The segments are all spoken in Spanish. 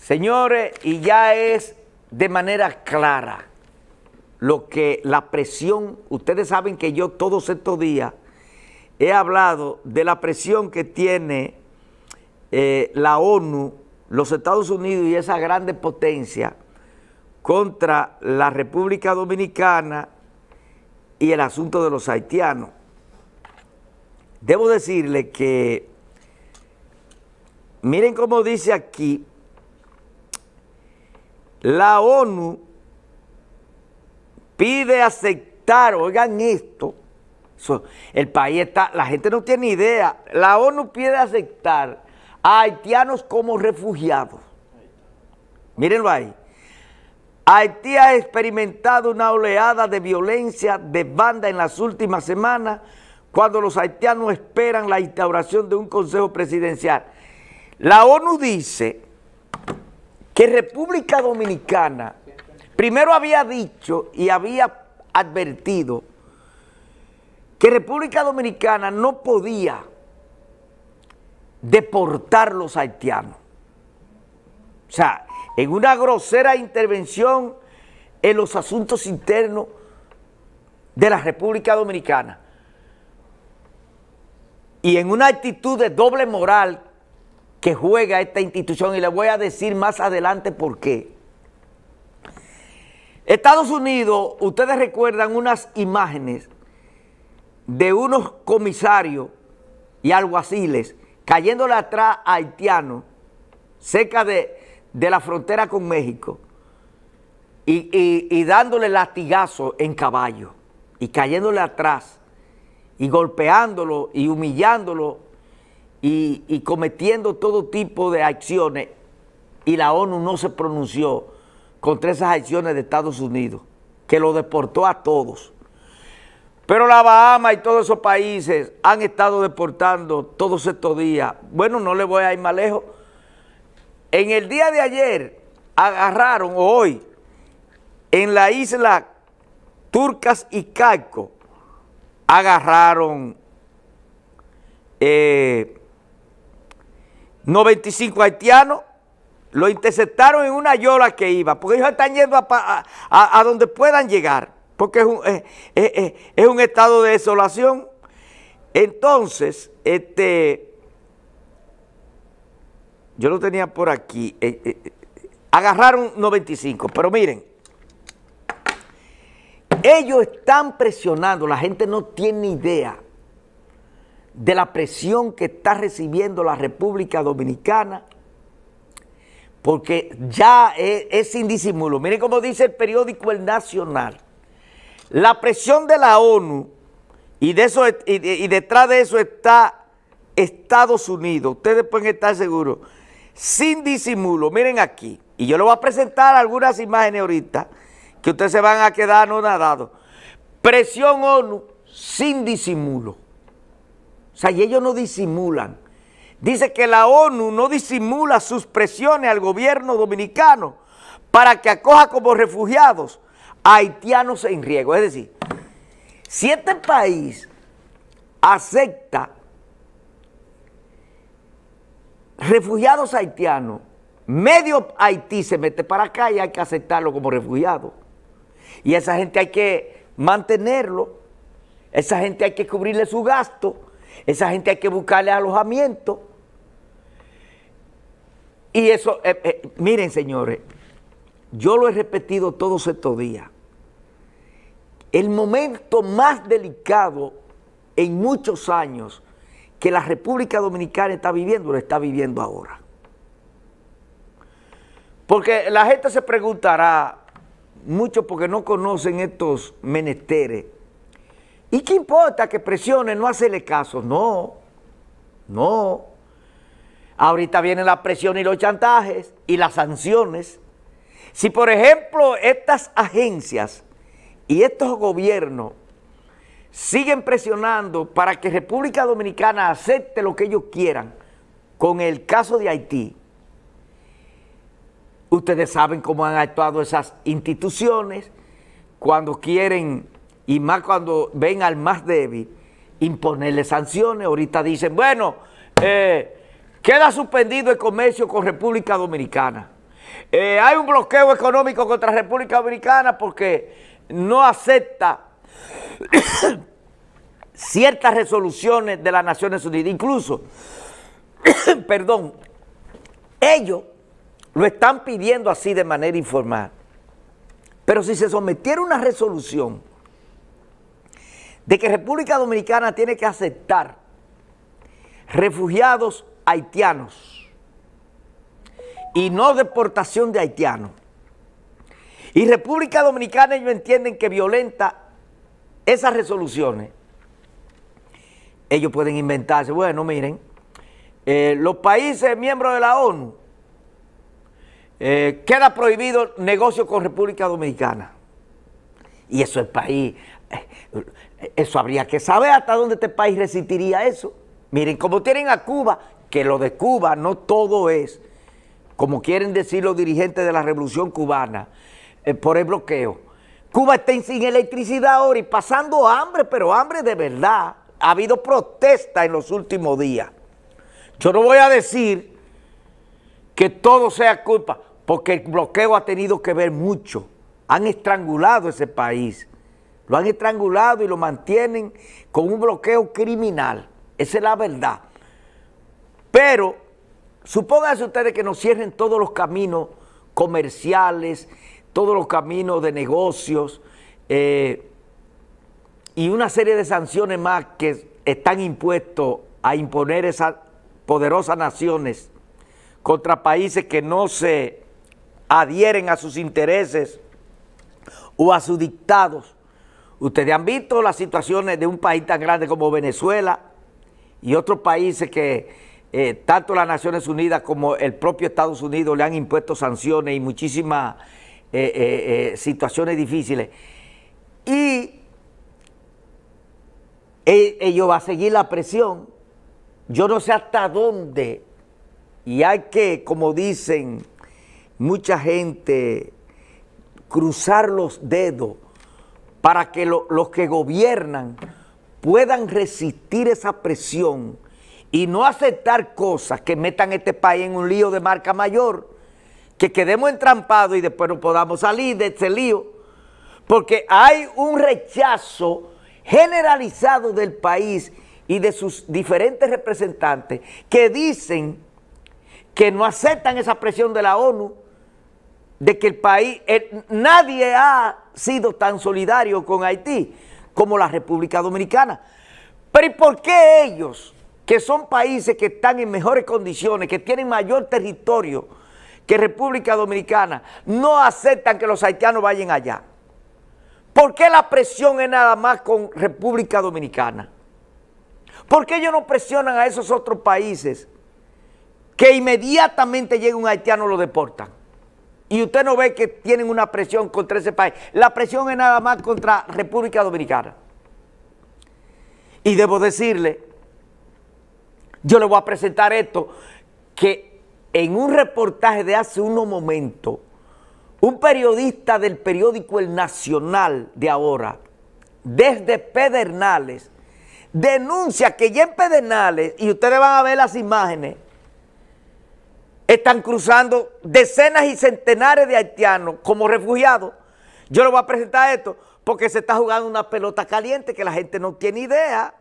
Señores, y ya es de manera clara lo que la presión, ustedes saben que yo todos estos días he hablado de la presión que tiene eh, la ONU, los Estados Unidos y esa grande potencia contra la República Dominicana y el asunto de los haitianos. Debo decirle que, miren cómo dice aquí, la ONU pide aceptar, oigan esto, el país está, la gente no tiene idea, la ONU pide aceptar a haitianos como refugiados. Mírenlo ahí. Haití ha experimentado una oleada de violencia de banda en las últimas semanas cuando los haitianos esperan la instauración de un consejo presidencial. La ONU dice que República Dominicana primero había dicho y había advertido que República Dominicana no podía deportar los haitianos. O sea, en una grosera intervención en los asuntos internos de la República Dominicana y en una actitud de doble moral que juega esta institución y le voy a decir más adelante por qué. Estados Unidos, ustedes recuerdan unas imágenes de unos comisarios y alguaciles cayéndole atrás a Haitiano cerca de, la frontera con México y, dándole lastigazos en caballo y cayéndole atrás y golpeándolo y humillándolo y, cometiendo todo tipo de acciones y la ONU no se pronunció contra esas acciones de Estados Unidos, que lo deportó a todos. Pero la Bahama y todos esos países han estado deportando todos estos días. Bueno, no le voy a ir más lejos. En el día de ayer agarraron, hoy, en la isla Turcas y Caico, agarraron eh, 95 haitianos lo interceptaron en una yola que iba, porque ellos están yendo a, donde puedan llegar, porque es un, estado de desolación. Entonces, este, yo lo tenía por aquí, eh, eh, eh, agarraron 95, pero miren, ellos están presionando, la gente no tiene idea de la presión que está recibiendo la República Dominicana, porque ya e, es, sin disimulo. Miren cómo dice el periódico El Nacional. La presión de la ONU, y, de eso, y, detrás de eso está Estados Unidos, ustedes pueden estar seguros, sin disimulo, miren aquí, y yo les voy a presentar algunas imágenes ahorita, que ustedes se van a quedar anonadados. Presión ONU sin disimulo. O sea, y ellos no disimulan. Dice que la ONU no disimula sus presiones al gobierno dominicano para que acoja como refugiados a haitianos en riesgo. Es decir, si este país acepta refugiados haitianos, medio Haití se mete para acá y hay que aceptarlo como refugiado. Y esa gente hay que mantenerlo, esa gente hay que cubrirle su gasto esa gente hay que buscarle alojamiento. Y eso, eh, eh, miren señores, yo lo he repetido todos estos días. El momento más delicado en muchos años que la República Dominicana está viviendo, lo está viviendo ahora. Porque la gente se preguntará, mucho porque no conocen estos menesteres, ¿Y qué importa que presione, No hacerle caso. No, no. Ahorita vienen la presión y los chantajes y las sanciones. Si por ejemplo estas agencias y estos gobiernos siguen presionando para que República Dominicana acepte lo que ellos quieran con el caso de Haití, ustedes saben cómo han actuado esas instituciones cuando quieren y más cuando ven al más débil, imponerle sanciones. Ahorita dicen, bueno, eh, queda suspendido el comercio con República Dominicana. Eh, hay un bloqueo económico contra República Dominicana porque no acepta ciertas resoluciones de las Naciones Unidas. Incluso, perdón, ellos lo están pidiendo así de manera informal. Pero si se sometiera una resolución de que República Dominicana tiene que aceptar refugiados haitianos y no deportación de haitianos. Y República Dominicana ellos entienden que violenta esas resoluciones. Ellos pueden inventarse, bueno, miren, eh, los países miembros de la ONU, eh, queda prohibido negocio con República Dominicana. Y eso el país eso habría que saber hasta dónde este país resistiría eso. Miren, como tienen a Cuba, que lo de Cuba no todo es, como quieren decir los dirigentes de la revolución cubana, eh, por el bloqueo. Cuba está sin electricidad ahora y pasando hambre, pero hambre de verdad. Ha habido protesta en los últimos días. Yo no voy a decir que todo sea culpa, porque el bloqueo ha tenido que ver mucho. Han estrangulado ese país. Lo han estrangulado y lo mantienen con un bloqueo criminal. Esa es la verdad. Pero supónganse ustedes que nos cierren todos los caminos comerciales, todos los caminos de negocios eh, y una serie de sanciones más que están impuestos a imponer esas poderosas naciones contra países que no se adhieren a sus intereses o a sus dictados Ustedes han visto las situaciones de un país tan grande como Venezuela y otros países que eh, tanto las Naciones Unidas como el propio Estados Unidos le han impuesto sanciones y muchísimas eh, eh, situaciones difíciles. Y e, ello va a seguir la presión. Yo no sé hasta dónde. Y hay que, como dicen mucha gente, cruzar los dedos para que los que gobiernan puedan resistir esa presión y no aceptar cosas que metan este país en un lío de marca mayor, que quedemos entrampados y después no podamos salir de ese lío, porque hay un rechazo generalizado del país y de sus diferentes representantes que dicen que no aceptan esa presión de la ONU, de que el país, eh, nadie ha sido tan solidario con Haití como la República Dominicana. Pero ¿y por qué ellos, que son países que están en mejores condiciones, que tienen mayor territorio que República Dominicana, no aceptan que los haitianos vayan allá? ¿Por qué la presión es nada más con República Dominicana? ¿Por qué ellos no presionan a esos otros países que inmediatamente llega un haitiano y lo deportan? Y usted no ve que tienen una presión contra ese país. La presión es nada más contra República Dominicana. Y debo decirle, yo le voy a presentar esto, que en un reportaje de hace unos momentos, un periodista del periódico El Nacional de ahora, desde Pedernales, denuncia que ya en Pedernales, y ustedes van a ver las imágenes, están cruzando decenas y centenares de haitianos como refugiados. Yo les voy a presentar esto porque se está jugando una pelota caliente que la gente no tiene idea.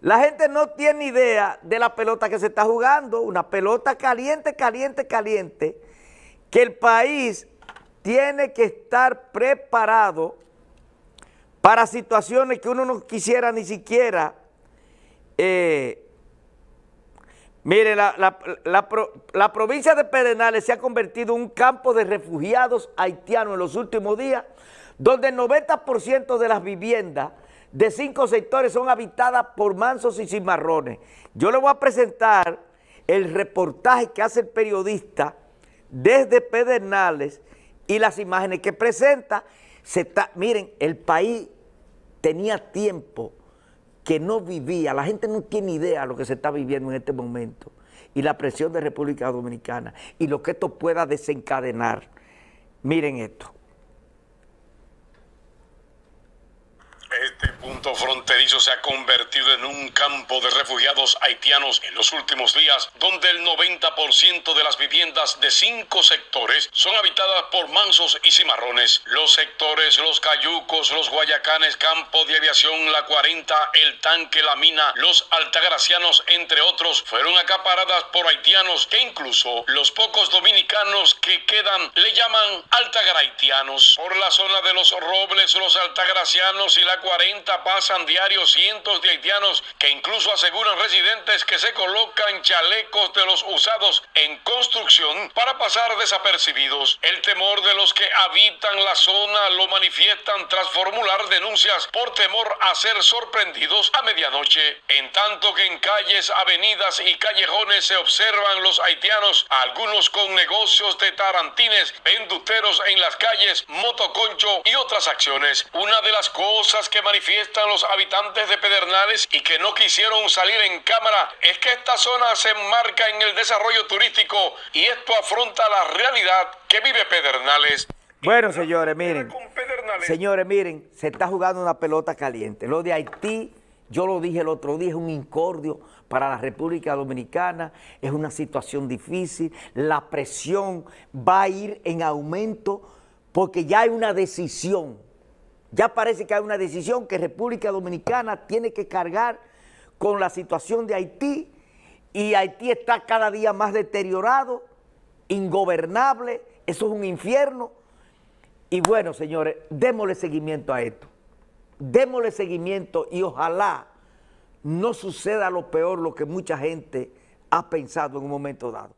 La gente no tiene idea de la pelota que se está jugando, una pelota caliente, caliente, caliente, que el país tiene que estar preparado para situaciones que uno no quisiera ni siquiera eh, Mire, la, provincia de Pedernales se ha convertido en un campo de refugiados haitianos en los últimos días, donde el 90% de las viviendas de cinco sectores son habitadas por mansos y cimarrones. Yo le voy a presentar el reportaje que hace el periodista desde Pedernales y las imágenes que presenta. Se miren, el país tenía tiempo que no vivía, la gente no tiene idea de lo que se está viviendo en este momento y la presión de República Dominicana y lo que esto pueda desencadenar. Miren esto. Este fronterizo se ha convertido en un campo de refugiados haitianos en los últimos días, donde el 90% de las viviendas de cinco sectores son habitadas por mansos y cimarrones. Los sectores Los Cayucos, Los Guayacanes, Campo de Aviación, La 40, El Tanque, La Mina, Los Altagracianos, entre otros, fueron acaparadas por haitianos que incluso los pocos dominicanos que quedan le llaman altagracianos. Por la zona de Los Robles, Los Altagracianos y La 40 pasan diarios cientos de haitianos que incluso aseguran residentes que se colocan chalecos de los usados en construcción para pasar desapercibidos. El temor de los que habitan la zona lo manifiestan tras formular denuncias por temor a ser sorprendidos a medianoche. En tanto que en calles, avenidas y callejones se observan los haitianos, algunos con negocios de tarantines, venduteros en las calles, motoconcho y otras acciones. Una de las cosas que manifiestan a los habitantes de Pedernales y que no quisieron salir en cámara es que esta zona se enmarca en el desarrollo turístico y esto afronta la realidad que vive Pedernales. Bueno, señores, miren, señores, miren, se está jugando una pelota caliente. Lo de Haití, yo lo dije el otro día, es un incordio para la República Dominicana, es una situación difícil, la presión va a ir en aumento porque ya hay una decisión ya parece que hay una decisión que República Dominicana tiene que cargar con la situación de Haití y Haití está cada día más deteriorado, ingobernable, eso es un infierno. Y bueno, señores, démosle seguimiento a esto, démosle seguimiento y ojalá no suceda lo peor, lo que mucha gente ha pensado en un momento dado.